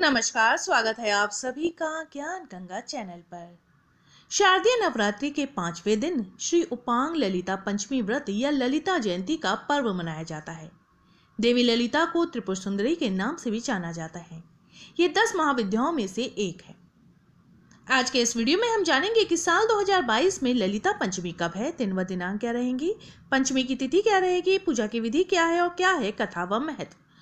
नमस्कार स्वागत है आप सभी का ज्ञान गंगा चैनल पर शारदीय नवरात्रि के पांचवें दिन श्री उपांग ललिता पंचमी व्रत या ललिता जयंती का पर्व मनाया जाता है देवी ललिता को त्रिपुर सुंदरी के नाम से भी जाना जाता है ये दस महाविद्याओं में से एक है आज के इस वीडियो में हम जानेंगे कि साल 2022 में ललिता पंचमी कब है दिन व दिनांक क्या रहेंगी पंचमी की तिथि क्या रहेगी पूजा की विधि क्या है और क्या है कथा व महत्व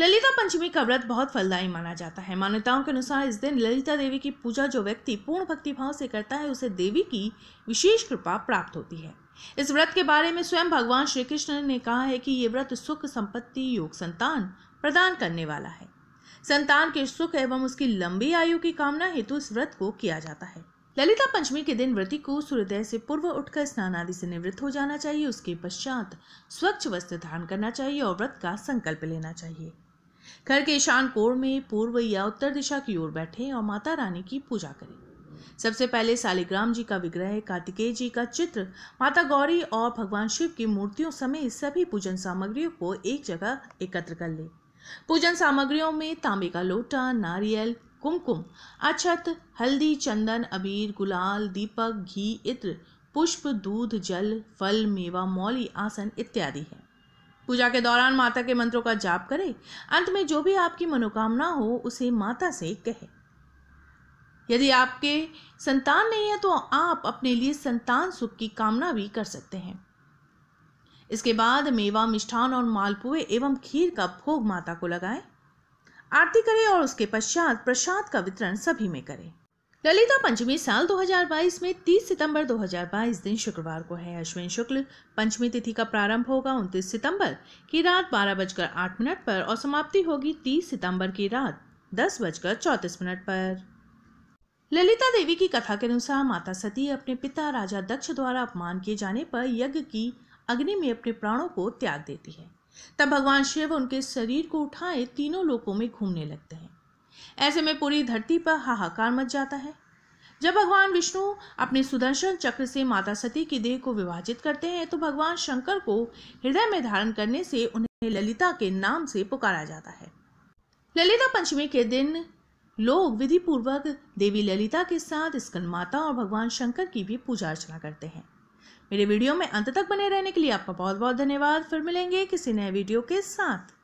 ललिता पंचमी का व्रत बहुत फलदायी माना जाता है मान्यताओं के अनुसार इस दिन ललिता देवी की पूजा जो व्यक्ति पूर्ण भक्तिभाव से करता है उसे देवी की विशेष कृपा प्राप्त होती है इस व्रत के बारे में स्वयं भगवान श्री कृष्ण ने कहा है कि ये व्रत सुख संपत्ति योग संतान प्रदान करने वाला है संतान के सुख एवं उसकी लंबी आयु की कामना हेतु इस व्रत को किया जाता है ललिता पंचमी के दिन व्रति को सूर्योदय से पूर्व उठकर स्नान आदि से निवृत्त हो जाना चाहिए उसके पश्चात स्वच्छ वस्त्र धारण करना चाहिए और व्रत का संकल्प लेना चाहिए घर के ईशान कोण में पूर्व या उत्तर दिशा की ओर बैठें और माता रानी की पूजा करें सबसे पहले सालिग्राम जी का विग्रह कार्तिकेय जी का चित्र माता गौरी और भगवान शिव की मूर्तियों समेत सभी पूजन सामग्रियों को एक जगह एकत्र कर लें पूजन सामग्रियों में तांबे का लोटा नारियल कुमकुम अक्षत हल्दी चंदन अबीर गुलाल दीपक घी इत्र पुष्प दूध जल फल मेवा मौली आसन इत्यादि है पूजा के दौरान माता के मंत्रों का जाप करें अंत में जो भी आपकी मनोकामना हो उसे माता से कहे यदि आपके संतान नहीं है तो आप अपने लिए संतान सुख की कामना भी कर सकते हैं इसके बाद मेवा मिष्ठान और मालपुए एवं खीर का भोग माता को लगाएं आरती करें और उसके पश्चात प्रसाद का वितरण सभी में करें ललिता पंचमी साल 2022 में 30 सितंबर 2022 दिन शुक्रवार को है अश्विन शुक्ल पंचमी तिथि का प्रारंभ होगा 29 सितंबर की रात बारह बजकर आठ मिनट पर और समाप्ति होगी 30 सितंबर की रात दस बजकर चौतीस मिनट पर ललिता देवी की कथा के अनुसार माता सती अपने पिता राजा दक्ष द्वारा अपमान किए जाने पर यज्ञ की अग्नि में अपने प्राणों को त्याग देती है तब भगवान शिव उनके शरीर को उठाए तीनों लोकों में घूमने लगते हैं ऐसे में पूरी धरती पर हाहाकार मच जाता है जब भगवान विष्णु अपने सुदर्शन चक्र से माता सती की देह को विभाजित करते हैं तो भगवान शंकर को हृदय में धारण करने से उन्हें ललिता के नाम से पुकारा जाता है ललिता पंचमी के दिन लोग विधि पूर्वक देवी ललिता के साथ स्कन माता और भगवान शंकर की भी पूजा अर्चना करते हैं मेरे वीडियो में अंत तक बने रहने के लिए आपका बहुत बहुत धन्यवाद फिर मिलेंगे किसी नए वीडियो के साथ